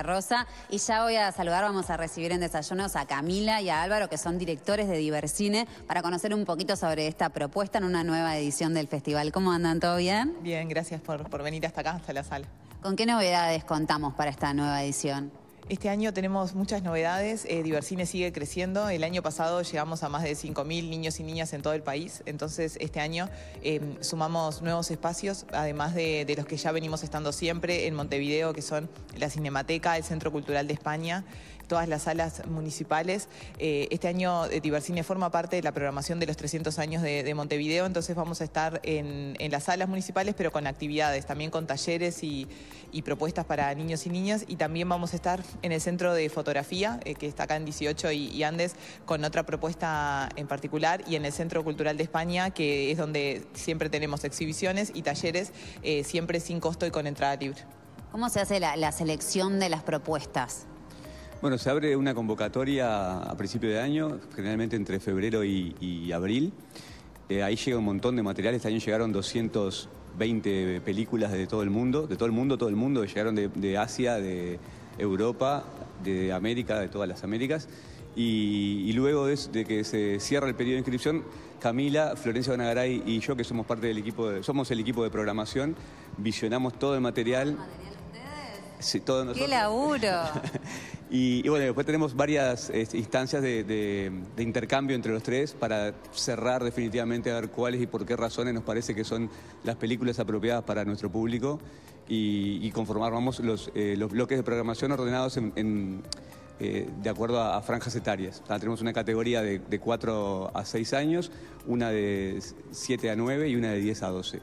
Rosa, y ya voy a saludar, vamos a recibir en desayunos a Camila y a Álvaro, que son directores de Diversine, para conocer un poquito sobre esta propuesta en una nueva edición del festival. ¿Cómo andan? ¿Todo bien? Bien, gracias por, por venir hasta acá, hasta la sala. ¿Con qué novedades contamos para esta nueva edición? Este año tenemos muchas novedades, eh, Diversine sigue creciendo, el año pasado llegamos a más de 5.000 niños y niñas en todo el país, entonces este año eh, sumamos nuevos espacios, además de, los que ya venimos estando siempre en Montevideo, que son la Cinemateca, el Centro Cultural de España, todas las salas municipales. Eh, este año eh, Diversine forma parte de la programación de los 300 años de, Montevideo, entonces vamos a estar en, las salas municipales, pero con actividades, también con talleres y, y propuestas para niños y niñas, y también vamos a estar en el Centro de Fotografía, eh, que está acá en 18 y, Andes, con otra propuesta en particular, y en el Centro Cultural de España, que es donde siempre tenemos exhibiciones y talleres, eh, siempre sin costo y con entrada libre. ¿Cómo se hace la, selección de las propuestas? Bueno, se abre una convocatoria a principio de año, generalmente entre febrero y, abril. Eh, ahí llega un montón de materiales... Este año llegaron 220 películas de todo el mundo, de todo el mundo, todo el mundo. Llegaron de Asia, de, Europa, de América, de todas las Américas. Y, luego de, que se cierra el periodo de inscripción, Camila, Florencia Bonagaray y yo, que somos parte del equipo, de, somos el equipo de programación, visionamos todo el material. ¿El material ustedes? Sí, todo nosotros. ¡Qué laburo! Y, bueno, después tenemos varias este, instancias de, intercambio entre los tres para cerrar definitivamente a ver cuáles y por qué razones nos parece que son las películas apropiadas para nuestro público y, conformar vamos, eh, los, bloques de programación ordenados eh, de acuerdo a, franjas etarias. tenemos una categoría de, de 4 a 6 años, una de 7 a 9 y una de 10 a 12.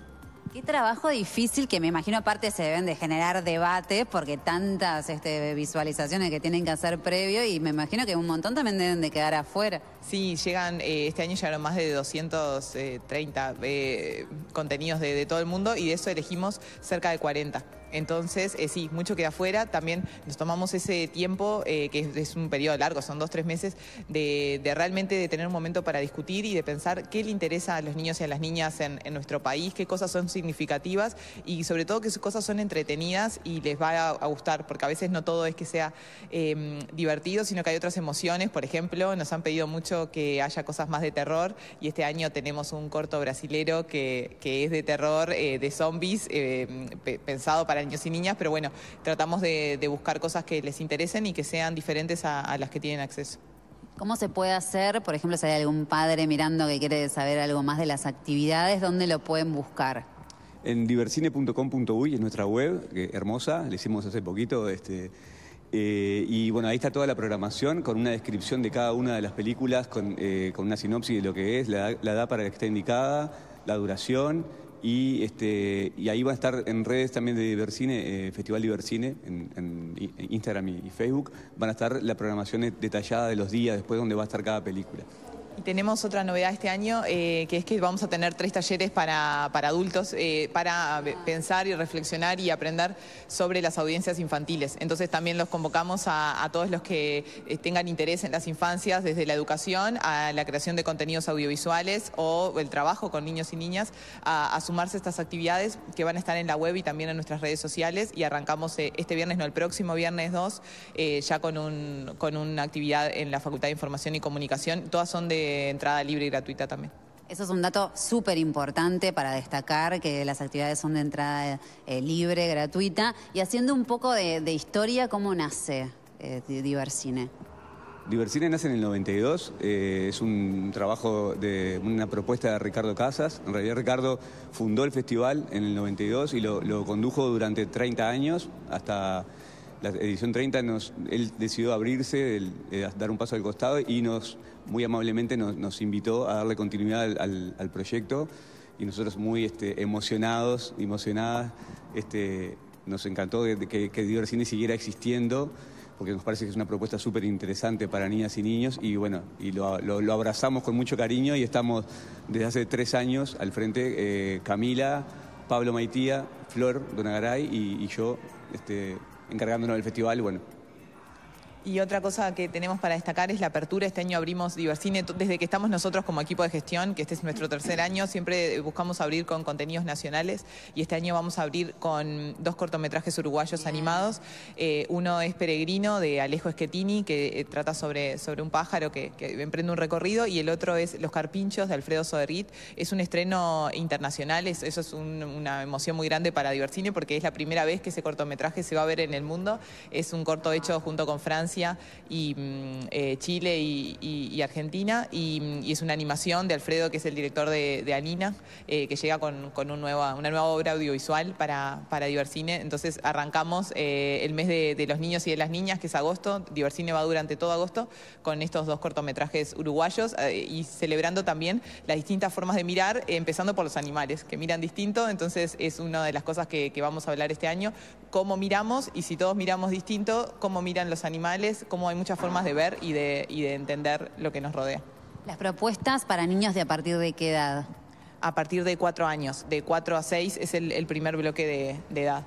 Qué trabajo difícil que me imagino aparte se deben de generar debates porque tantas este, visualizaciones que tienen que hacer previo y me imagino que un montón también deben de quedar afuera. Sí, llegan, eh, este año llegaron más de 230 eh, eh, contenidos de, de todo el mundo y de eso elegimos cerca de 40. Entonces, eh, sí, mucho queda afuera. También nos tomamos ese tiempo, eh, que es, un periodo largo, son dos, tres meses, de, realmente de tener un momento para discutir y de pensar qué le interesa a los niños y a las niñas en, nuestro país, qué cosas son significativas y sobre todo qué cosas son entretenidas y les va a, gustar, porque a veces no todo es que sea em, divertido, sino que hay otras emociones. Por ejemplo, nos han pedido mucho que haya cosas más de terror y este año tenemos un corto brasilero que es de terror, eh, de zombies, eh, pensado para niños y niñas, pero bueno, tratamos de, buscar cosas que les interesen y que sean diferentes a, las que tienen acceso. ¿Cómo se puede hacer, por ejemplo, si hay algún padre mirando que quiere saber algo más de las actividades, dónde lo pueden buscar? En diversine.com.uy es nuestra web, hermosa, le hicimos hace poquito. Este, eh, y bueno, ahí está toda la programación con una descripción de cada una de las películas, con, eh, una sinopsis de lo que es, la, la edad para la que está indicada, la duración y, este, y ahí va a estar en redes también de eh, Festival de en, en, Instagram y, Facebook, van a estar la programación detallada de los días, después donde va a estar cada película. Y tenemos otra novedad este año, eh, que es que vamos a tener tres talleres para, para adultos, eh, para pensar y reflexionar y aprender sobre las audiencias infantiles. Entonces también los convocamos a, todos los que eh, tengan interés en las infancias, desde la educación a la creación de contenidos audiovisuales o el trabajo con niños y niñas, a, sumarse a estas actividades que van a estar en la web y también en nuestras redes sociales. Y arrancamos este viernes, no el próximo viernes 2, ya con, un, con una actividad en la Facultad de Información y Comunicación. Todas son de entrada libre y gratuita también. Eso es un dato súper importante para destacar que las actividades son de entrada eh, libre, gratuita. Y haciendo un poco de, historia, ¿cómo nace eh, Diversine? Diversine nace en el 92, eh, es un trabajo de una propuesta de Ricardo Casas. En realidad Ricardo fundó el festival en el 92 y lo, lo condujo durante 30 años hasta la edición 30 nos, él decidió abrirse, eh, dar un paso al costado y nos muy amablemente nos, invitó a darle continuidad al, proyecto y nosotros muy este, emocionados, emocionadas, este, nos encantó que, que, Diversine siguiera existiendo porque nos parece que es una propuesta súper interesante para niñas y niños y bueno, y lo, abrazamos con mucho cariño y estamos desde hace tres años al frente eh, Camila, Pablo Maitía, Flor Donagaray y, y yo este, encargándonos del festival, bueno, y otra cosa que tenemos para destacar es la apertura. Este año abrimos Diversine Desde que estamos nosotros como equipo de gestión, que este es nuestro tercer año, siempre buscamos abrir con contenidos nacionales. Y este año vamos a abrir con dos cortometrajes uruguayos animados. Eh, uno es Peregrino, de Alejo Esquetini, que eh, trata sobre, sobre un pájaro que, emprende un recorrido. Y el otro es Los Carpinchos, de Alfredo Soderrit. Es un estreno internacional. eso es una emoción muy grande para Diversine porque es la primera vez que ese cortometraje se va a ver en el mundo. Es un corto hecho junto con Francia y mm, eh, Chile y, Argentina. Mm, y, es una animación de Alfredo, que es el director de, Anina, eh, que llega con, una nueva obra audiovisual para, para Diversine. Entonces arrancamos eh, el mes de, los niños y de las niñas, que es agosto. Diversine va durante todo agosto con estos dos cortometrajes uruguayos y celebrando también las distintas formas de mirar, empezando por los animales, que miran distinto. Entonces es una de las cosas que, que vamos a hablar este año, cómo miramos y si todos miramos distinto, cómo miran los animales como cómo hay muchas formas de ver y de, entender lo que nos rodea. Las propuestas para niños de a partir de qué edad? A partir de cuatro años, de cuatro a seis es el, primer bloque de, edad.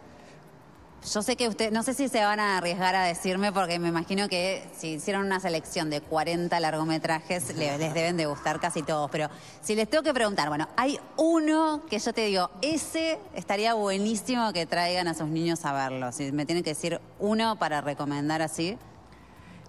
Yo sé que usted, no sé si se van a arriesgar a decirme, porque me imagino que si hicieron una selección de 40 largometrajes, les deben de gustar casi todos. Pero si les tengo que preguntar, bueno, hay uno que yo te digo, ese estaría buenísimo que traigan a sus niños a verlo. Si me tienen que decir uno para recomendar así.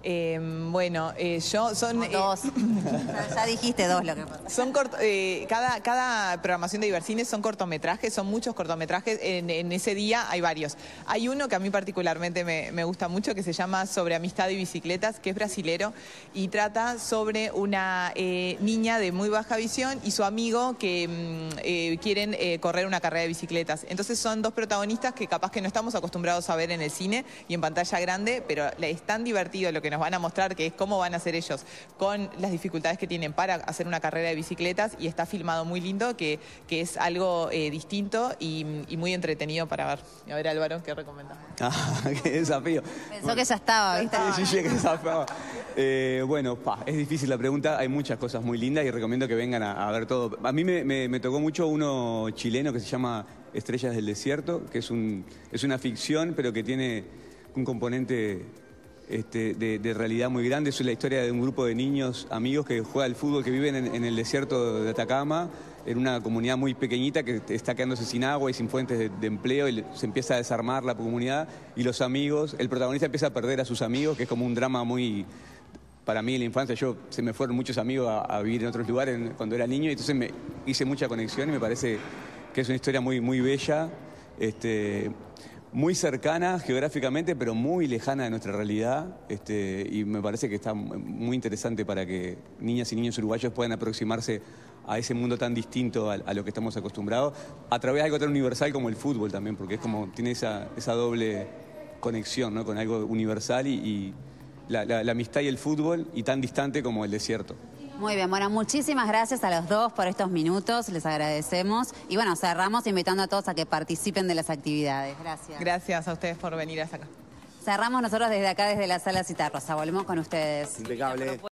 Em, bueno, eh, yo son... Eh, dos. ya dijiste dos lo que pasa. Son eh, cada, cada programación de Ibercines son cortometrajes, son muchos cortometrajes. En, ese día hay varios. Hay uno que a mí particularmente me, gusta mucho que se llama Sobre amistad y bicicletas, que es brasilero y trata sobre una niña de muy baja visión y su amigo que mm, quieren correr una carrera de bicicletas. Entonces son dos protagonistas que capaz que no estamos acostumbrados a ver en el cine y en pantalla grande, pero es tan divertido lo que nos van a mostrar, que es cómo van a hacer ellos con las dificultades que tienen para hacer una carrera de bicicletas y está filmado muy lindo, que, es algo eh, distinto y, muy entretenido para ver. A ver, Álvaro, ¿qué recomendamos? Ah, qué desafío. Pensó que ya estaba, Sí, sí, que eh, bueno, es difícil la pregunta, hay muchas cosas muy lindas y recomiendo que vengan a, ver todo. A mí me, tocó mucho uno chileno que se llama Estrellas del Desierto, que es, un, es una ficción, pero que tiene un componente este, de, realidad muy grande. Es la historia de un grupo de niños, amigos que juega al fútbol, que viven en, el desierto de Atacama, en una comunidad muy pequeñita que está quedándose sin agua y sin fuentes de, empleo y se empieza a desarmar la comunidad y los amigos, el protagonista empieza a perder a sus amigos, que es como un drama muy para mí en la infancia, yo se me fueron muchos amigos a, vivir en otros lugares cuando era niño, y entonces me hice mucha conexión y me parece que es una historia muy, muy bella. Este, muy cercana geográficamente, pero muy lejana de nuestra realidad. Este, y me parece que está muy interesante para que niñas y niños uruguayos puedan aproximarse a ese mundo tan distinto a, lo que estamos acostumbrados, a través de algo tan universal como el fútbol también, porque es como tiene esa, esa doble conexión ¿no? con algo universal y, la amistad y el fútbol, y tan distante como el desierto. Muy bien, bueno, muchísimas gracias a los dos por estos minutos, les agradecemos. Y bueno, cerramos invitando a todos a que participen de las actividades. Gracias. Gracias a ustedes por venir hasta acá. Cerramos nosotros desde acá, desde la sala Citarrosa. Volvemos con ustedes. Impecable.